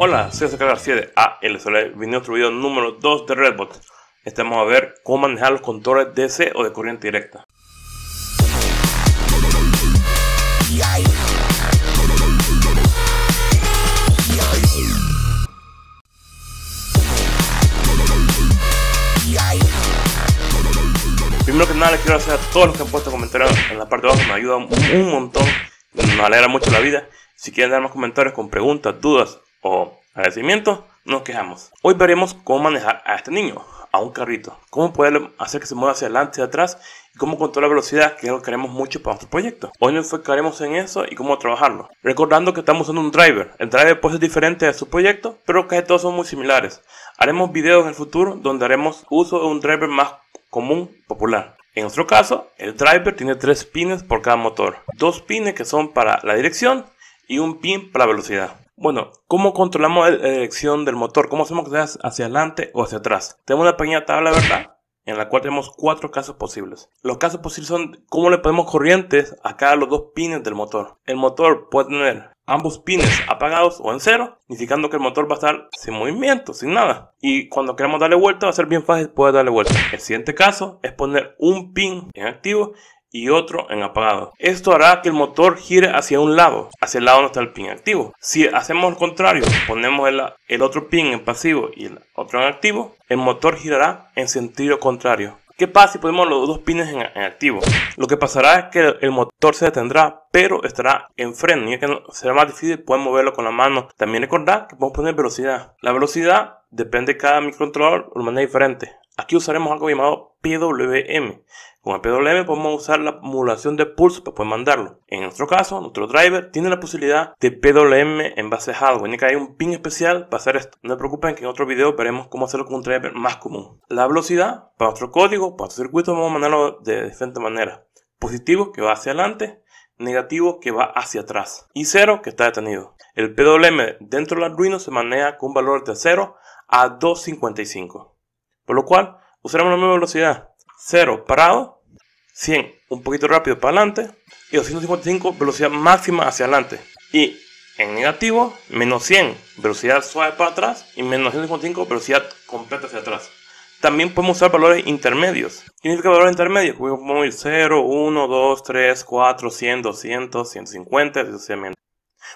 Hola, soy Oscar García de ALSL. bienvenidos a otro video número 2 de Redbot. Este vamos a ver cómo manejar los controles DC o de corriente directa. Primero que nada, les quiero agradecer a todos los que han puesto comentarios en la parte de abajo, me ayuda un montón, Me alegra mucho la vida. Si quieren dar más comentarios con preguntas, dudas, agradecimiento, nos quejamos. Hoy veremos cómo manejar a este niño, a un carrito, cómo poder hacer que se mueva hacia adelante y atrás y cómo controlar la velocidad, que es lo que queremos mucho para nuestro proyecto. Hoy nos enfocaremos en eso y cómo trabajarlo. Recordando que estamos usando un driver. El driver puede ser diferente de su proyecto, pero casi todos son muy similares. Haremos videos en el futuro donde haremos uso de un driver más común, popular. En nuestro caso, el driver tiene tres pines por cada motor. Dos pines que son para la dirección y un pin para la velocidad. Bueno, ¿cómo controlamos la dirección del motor? ¿Cómo hacemos que sea hacia adelante o hacia atrás? Tenemos una pequeña tabla, ¿verdad? en la cual tenemos cuatro casos posibles. Los casos posibles son cómo le ponemos corrientes a cada los dos pines del motor. El motor puede tener ambos pines apagados o en cero, indicando que el motor va a estar sin movimiento, sin nada. Y cuando queremos darle vuelta va a ser bien fácil poder darle vuelta. El siguiente caso es poner un pin en activo y otro en apagado. Esto hará que el motor gire hacia un lado, hacia el lado donde está el pin activo. Si hacemos lo contrario, ponemos el, otro pin en pasivo y el otro en activo, el motor girará en sentido contrario. ¿Qué pasa si ponemos los dos pines en, activo? Lo que pasará es que el motor se detendrá, pero estará en freno y es que será más difícil poder moverlo con la mano. También recordar que podemos poner velocidad. La velocidad depende de cada microcontrolador, lo manera diferente. Aquí usaremos algo llamado PWM, con el PWM podemos usar la modulación de pulso para poder mandarlo. En nuestro caso, nuestro driver tiene la posibilidad de PWM en base a hardware, Tiene que hay un pin especial para hacer esto. No se preocupen que en otro video veremos cómo hacerlo con un driver más común. La velocidad para nuestro código, para nuestro circuito, vamos a mandarlo de diferentes maneras. Positivo que va hacia adelante, negativo que va hacia atrás y cero que está detenido. El PWM dentro del Arduino se maneja con un valor de 0 a 255, por lo cual usaremos la misma velocidad. 0 parado 100 un poquito rápido para adelante y 255 velocidad máxima hacia adelante. Y en negativo, menos 100 velocidad suave para atrás y menos 155 velocidad completa hacia atrás. También podemos usar valores intermedios. ¿Qué significa valores intermedios? Podemos ir 0, 1, 2, 3, 4, 100, 200, 150,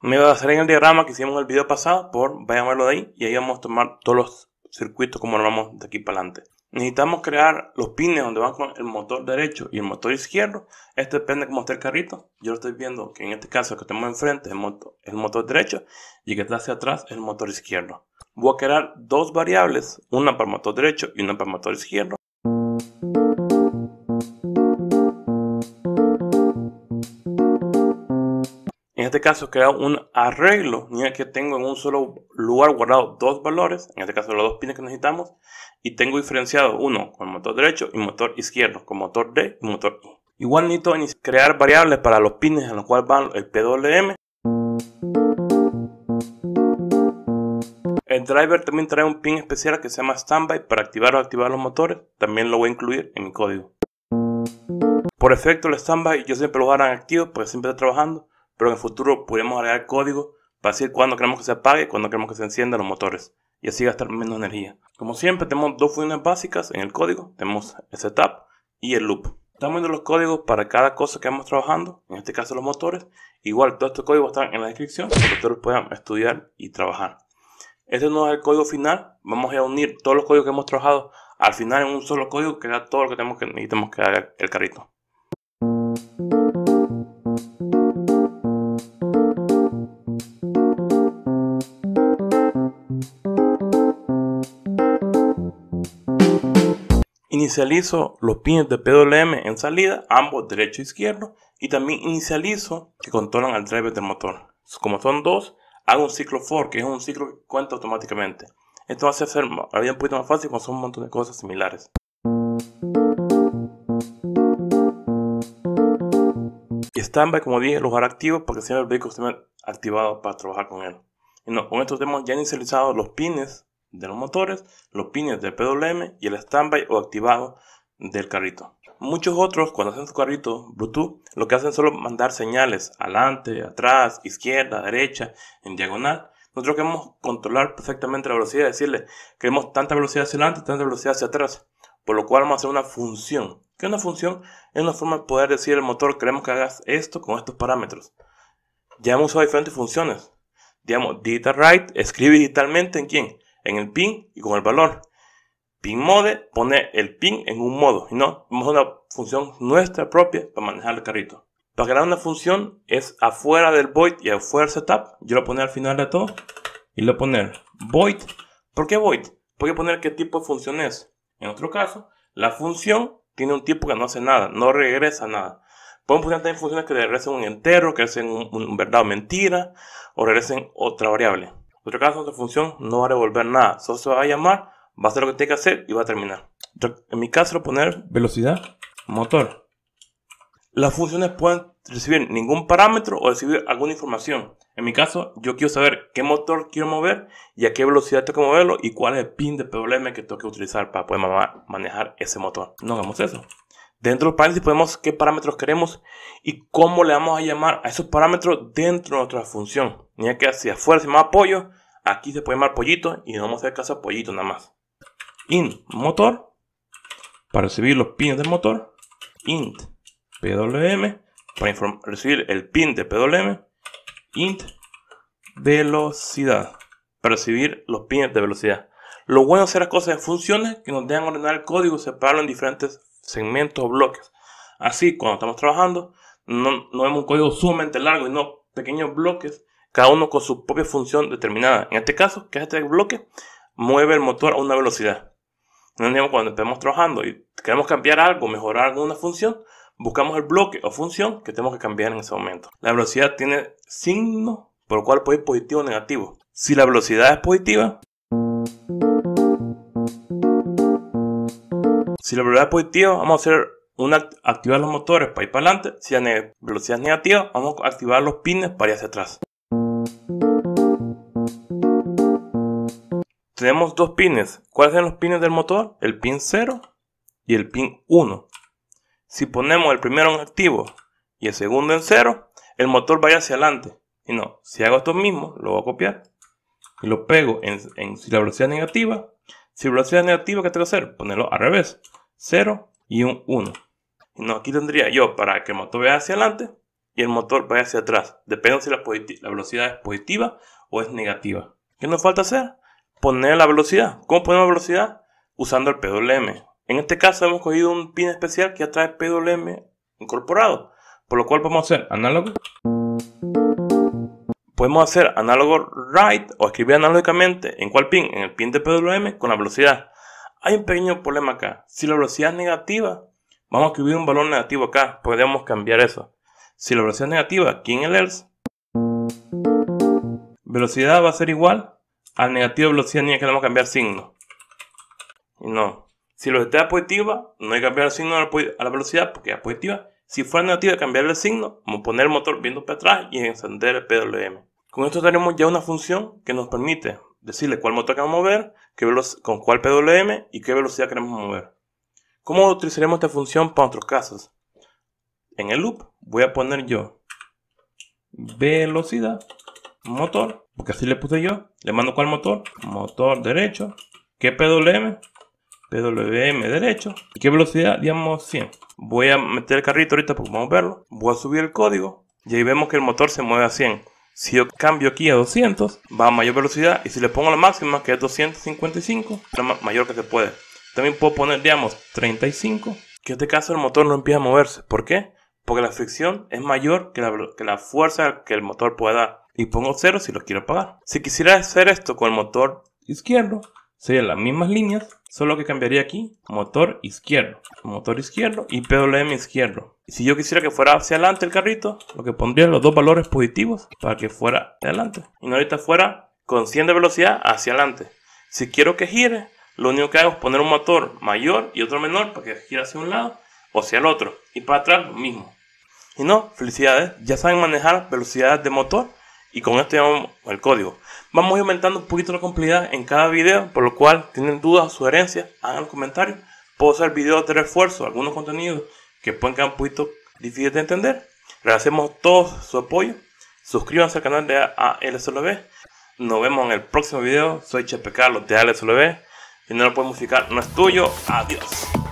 Me voy a hacer en el diagrama que hicimos en el video pasado, por vayan a verlo de ahí y ahí vamos a tomar todos los circuitos como lo vamos de aquí para adelante. Necesitamos crear los pines donde van con el motor derecho y el motor izquierdo. Esto depende de cómo esté el carrito. Yo lo estoy viendo que en este caso que tenemos enfrente es el, motor, el motor derecho y que está hacia atrás es el motor izquierdo. Voy a crear dos variables, una para el motor derecho y una para el motor izquierdo. en este caso creado un arreglo, niña que tengo en un solo lugar guardado dos valores, en este caso los dos pines que necesitamos, y tengo diferenciado uno con motor derecho y motor izquierdo, con motor D y motor I. Igual necesito crear variables para los pines en los cuales van el PWM. El driver también trae un pin especial que se llama standby para activar o activar los motores, también lo voy a incluir en mi código. Por efecto el standby yo siempre lo en activo porque siempre está trabajando, pero en el futuro podemos agregar código para decir cuándo queremos que se apague, cuándo queremos que se encienda los motores y así gastar menos energía. Como siempre tenemos dos funciones básicas en el código, tenemos el setup y el loop. Estamos viendo los códigos para cada cosa que vamos trabajando, en este caso los motores. Igual todos estos códigos están en la descripción para que ustedes puedan estudiar y trabajar. Este no es el código final, vamos a unir todos los códigos que hemos trabajado al final en un solo código que da todo lo que tenemos que necesitamos que haga el carrito. inicializo los pines de PWM en salida, ambos derecho e izquierdo, y también inicializo que controlan al driver del motor. Como son dos, hago un ciclo for, que es un ciclo que cuenta automáticamente. Esto hace hacer la un poquito más fácil cuando son un montón de cosas similares. Y standby, como dije, los hará activo para que siempre el vehículo esté activado para trabajar con él. Y con esto tenemos ya inicializados los pines de los motores, los pines del PWM y el standby o activado del carrito. Muchos otros cuando hacen su carrito Bluetooth lo que hacen es solo mandar señales adelante, atrás, izquierda, derecha, en diagonal. Nosotros queremos controlar perfectamente la velocidad, decirle queremos tanta velocidad hacia adelante, tanta velocidad hacia atrás. Por lo cual vamos a hacer una función. Que una función es una forma de poder decir al motor queremos que hagas esto con estos parámetros. Ya hemos usado diferentes funciones. Digamos, digital write, escribe digitalmente en quién? en el pin y con el valor. Pin mode pone el pin en un modo y no vamos a una función nuestra propia para manejar el carrito. Para crear una función es afuera del void y afuera del setup. Yo lo pone al final de todo y lo poner void. ¿Por qué void? Porque poner qué tipo de función es. En otro caso, la función tiene un tipo que no hace nada, no regresa nada. Podemos poner también funciones que regresen un entero, que regresen un, un verdad o mentira, o regresen otra variable otro caso, otra función, no va a devolver nada. Solo se va a llamar, va a hacer lo que tiene que hacer y va a terminar. En mi caso, poner velocidad motor. Las funciones pueden recibir ningún parámetro o recibir alguna información. En mi caso, yo quiero saber qué motor quiero mover y a qué velocidad tengo que moverlo y cuál es el pin de problema que tengo que utilizar para poder manejar ese motor. No hagamos eso dentro del paréntesis podemos qué parámetros queremos y cómo le vamos a llamar a esos parámetros dentro de nuestra función. Ya que hacia afuera se llama apoyo, aquí se puede llamar pollito y no vamos a hacer caso pollito nada más. int motor para recibir los pines del motor, int pwm para recibir el pin de pwm, int velocidad para recibir los pines de velocidad. Lo bueno hacer las cosas en funciones que nos dejan ordenar el código y separarlo en diferentes segmentos o bloques. Así, cuando estamos trabajando, no, no vemos un código sumamente largo y no pequeños bloques, cada uno con su propia función determinada. En este caso, que es este bloque, mueve el motor a una velocidad. cuando estemos trabajando y queremos cambiar algo, mejorar alguna función, buscamos el bloque o función que tenemos que cambiar en ese momento. La velocidad tiene signo por lo cual puede ir positivo o negativo. Si la velocidad es positiva, Si la velocidad es positiva, vamos a hacer una, activar los motores para ir para adelante. Si la velocidad es negativa, vamos a activar los pines para ir hacia atrás. Tenemos dos pines. ¿Cuáles son los pines del motor? El pin 0 y el pin 1. Si ponemos el primero en activo y el segundo en 0, el motor va hacia adelante. Y no, si hago esto mismo, lo voy a copiar y lo pego en, en si la velocidad es negativa. Si la velocidad es negativa, ¿qué tengo que hacer? Ponerlo al revés. 0 y un 1. No, aquí tendría yo para que el motor vaya hacia adelante y el motor vaya hacia atrás. Depende si la, velocidad es positiva o es negativa. ¿Qué nos falta hacer? Poner la velocidad. ¿Cómo ponemos velocidad? Usando el PWM. En este caso hemos cogido un pin especial que ya trae PWM incorporado. Por lo cual podemos hacer análogo. Podemos hacer análogo write o escribir analógicamente en cual pin, en el pin de PWM con la velocidad hay un pequeño problema acá. Si la velocidad es negativa, vamos a escribir un valor negativo acá. Podemos cambiar eso. Si la velocidad es negativa, aquí en el else, velocidad va a ser igual al negativo de velocidad ni que cambiar signo. Y no. Si la velocidad es positiva, no hay que cambiar el signo a la velocidad porque es positiva. Si fuera negativa, cambiar el signo, vamos poner el motor viendo para atrás y encender el PWM. Con esto tenemos ya una función que nos permite decirle cuál motor que vamos a mover, con cuál PWM y qué velocidad queremos mover. ¿Cómo utilizaremos esta función para otros casos? En el loop voy a poner yo velocidad motor, porque así le puse yo. Le mando cuál motor, motor derecho, qué PWM, PWM derecho, y qué velocidad, digamos 100. Voy a meter el carrito ahorita porque vamos verlo. Voy a subir el código y ahí vemos que el motor se mueve a 100. Si yo cambio aquí a 200, va a mayor velocidad. Y si le pongo la máxima, que es 255, la mayor que se puede. También puedo poner, digamos, 35. Que en este caso el motor no empieza a moverse. ¿Por qué? Porque la fricción es mayor que la, que la fuerza que el motor pueda dar. Y pongo 0 si lo quiero apagar. Si quisiera hacer esto con el motor izquierdo, Serían las mismas líneas, solo que cambiaría aquí motor izquierdo, motor izquierdo y PWM izquierdo. y Si yo quisiera que fuera hacia adelante el carrito, lo que pondría los dos valores positivos para que fuera adelante. Y ahorita fuera con 100 de velocidad hacia adelante. Si quiero que gire, lo único que hago es poner un motor mayor y otro menor para que gire hacia un lado o hacia el otro. Y para atrás lo mismo. Y no, felicidades, ya saben manejar velocidades de motor y con esto llamamos el código. Vamos aumentando un poquito la complejidad en cada video, por lo cual, tienen dudas o sugerencias, hagan comentarios. Puedo hacer videos de refuerzo, algunos contenidos que pueden quedar un poquito difíciles de entender. Agradecemos todo su apoyo. Suscríbanse al canal de ALSLB. Nos vemos en el próximo video. Soy Chepe Carlos de ALSLB. Si no lo puedes modificar, no es tuyo. Adiós.